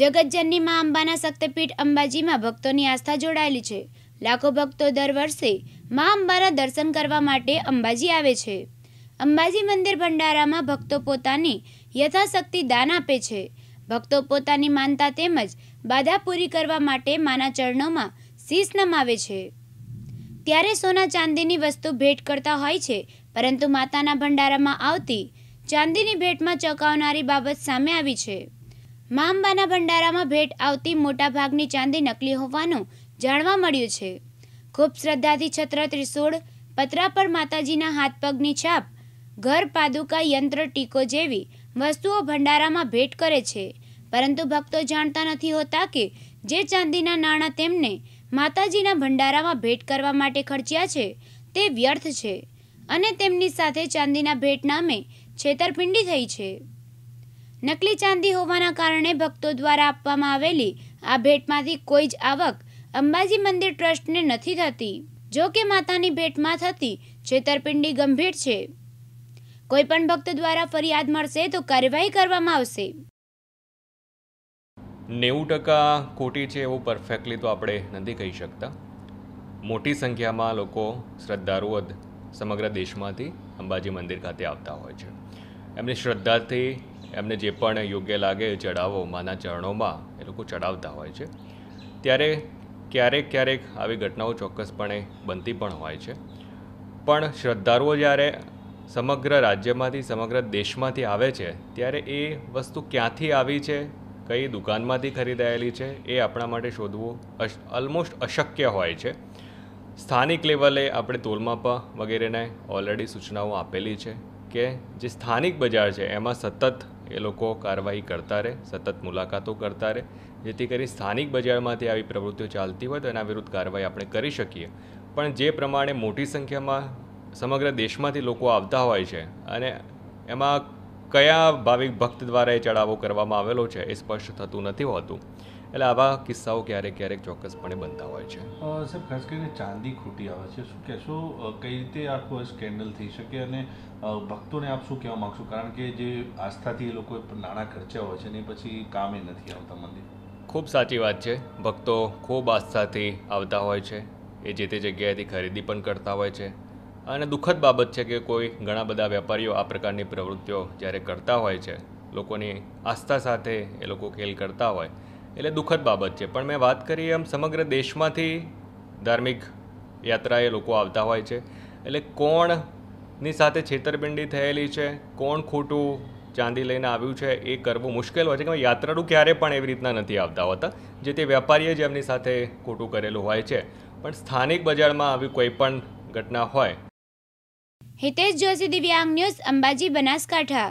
જગતજનની મા અંબાના શક્તિપીઠ અંબાજીમાં ભક્તોની આસ્થા જોડાયેલી છે લાખો ભક્તો દર વર્ષે મા અંબાના દર્શન કરવા માટે અંબાજી આવે છે અંબાજી મંદિર ભંડારામાં ભક્તો પોતાની યથાશક્તિ દાન આપે છે ભક્તો પોતાની માનતા તેમજ બાધા પૂરી કરવા માટે માના ચરણોમાં શીશ નમાવે છે ત્યારે સોના ચાંદીની વસ્તુ ભેટ કરતા હોય છે પરંતુ માતાના ભંડારામાં આવતી ચાંદીની ભેટમાં ચકાવનારી બાબત સામે આવી છે મા ભંડારામાં ભેટ આવતી મોટાભાગની ચાંદી નકલી હોવાનું જાણવા મળ્યું છે ખૂબ શ્રદ્ધાથી છત્ર ત્રિશૂળ પતરા પર માતાજીના હાથ પગની છાપ ઘર પાદુકા યંત્ર ટીકો જેવી વસ્તુઓ ભંડારામાં ભેટ કરે છે પરંતુ ભક્તો જાણતા નથી હોતા કે જે ચાંદીના નાણાં તેમને માતાજીના ભંડારામાં ભેટ કરવા માટે ખર્ચ્યા છે તે વ્યર્થ છે અને તેમની સાથે ચાંદીના ભેટ નામે છેતરપિંડી થઈ છે નકલી ચાંદી હોવાના કારણે ભક્તો દ્વારા આપવામાં આવેલી આ ભેટમાંથી કોઈ જ આવક અંબાજી મંદિર ટ્રસ્ટને નથી થતી જો કે માતાની ભેટમાં થતી છેતરપિંડી ગંભીર છે કોઈપણ ભક્ત દ્વારા ફરિયાદ મળશે તો કાર્યવાહી કરવામાં આવશે નેવું ટકા ખોટી છે એવું પરફેક્ટલી તો આપણે નથી કહી શકતા મોટી સંખ્યામાં લોકો શ્રદ્ધાળુઓ સમગ્ર દેશમાંથી અંબાજી મંદિર ખાતે આવતા હોય છે એમની શ્રદ્ધાથી એમને જે પણ યોગ્ય લાગે ચડાવો માના ચરણોમાં એ લોકો ચડાવતા હોય છે ત્યારે ક્યારેક ક્યારેક આવી ઘટનાઓ ચોક્કસપણે બનતી પણ હોય છે પણ શ્રદ્ધાળુઓ જ્યારે સમગ્ર રાજ્યમાંથી સમગ્ર દેશમાંથી આવે છે ત્યારે એ વસ્તુ ક્યાંથી આવી છે કઈ દુકાનમાંથી ખરીદાયેલી છે એ આપણા માટે શોધવું ઓલમોસ્ટ અશક્ય હોય છે સ્થાનિક લેવલે આપણે તોલમાપા વગેરેને ઓલરેડી સૂચનાઓ આપેલી છે કે જે સ્થાનિક બજાર છે એમાં સતત એ લોકો કાર્યવાહી કરતા રહે સતત મુલાકાતો કરતા રહે જેથી કરી સ્થાનિક બજારમાંથી આવી પ્રવૃત્તિઓ ચાલતી હોય તો એના વિરુદ્ધ કાર્યવાહી આપણે કરી શકીએ પણ જે પ્રમાણે મોટી સંખ્યામાં સમગ્ર દેશમાંથી લોકો આવતા હોય છે અને એમાં કયા ભાવિક ભક્ત દ્વારા એ ચડાવો કરવામાં આવેલો છે એ સ્પષ્ટ થતું નથી હોતું એટલે આવા કિસ્સાઓ ક્યારેક ક્યારેક ચોક્કસપણે બનતા હોય છે સાહેબ ખાસ કરીને ચાંદી ખૂટી આવે છે શું કહેશો કઈ રીતે આખો સ્કેન્ડલ થઈ શકે અને ભક્તોને આપ શું કહેવા માગશો કારણ કે જે આસ્થાથી એ લોકો નાણાં ખર્ચ્યા હોય છે ને પછી કામે નથી આવતા મંદિર ખૂબ સાચી વાત છે ભક્તો ખૂબ આસ્થાથી આવતા હોય છે એ જે તે જગ્યાએથી ખરીદી પણ કરતા હોય છે અને દુઃખદ બાબત છે કે કોઈ ઘણા બધા વેપારીઓ આ પ્રકારની પ્રવૃત્તિઓ જ્યારે કરતા હોય છે લોકોની આસ્થા સાથે એ લોકો ખેલ કરતા હોય એટલે દુઃખદ બાબત છે પણ મેં વાત કરી એમ સમગ્ર દેશમાંથી ધાર્મિક યાત્રાએ લોકો આવતા હોય છે એટલે કોણની સાથે છેતરપિંડી થયેલી છે કોણ ખોટું ચાંદી લઈને આવ્યું છે એ કરવું મુશ્કેલ હોય છે કે યાત્રાળુ ક્યારેય પણ એવી રીતના નથી આવતા હોતા જે તે વેપારીએ જ એમની સાથે ખોટું કરેલું હોય છે પણ સ્થાનિક બજારમાં આવી કોઈ પણ ઘટના હોય હિતેશ જોશી દિવ્યાંગ ન્યૂઝ અંબાજી બનાસકાંઠા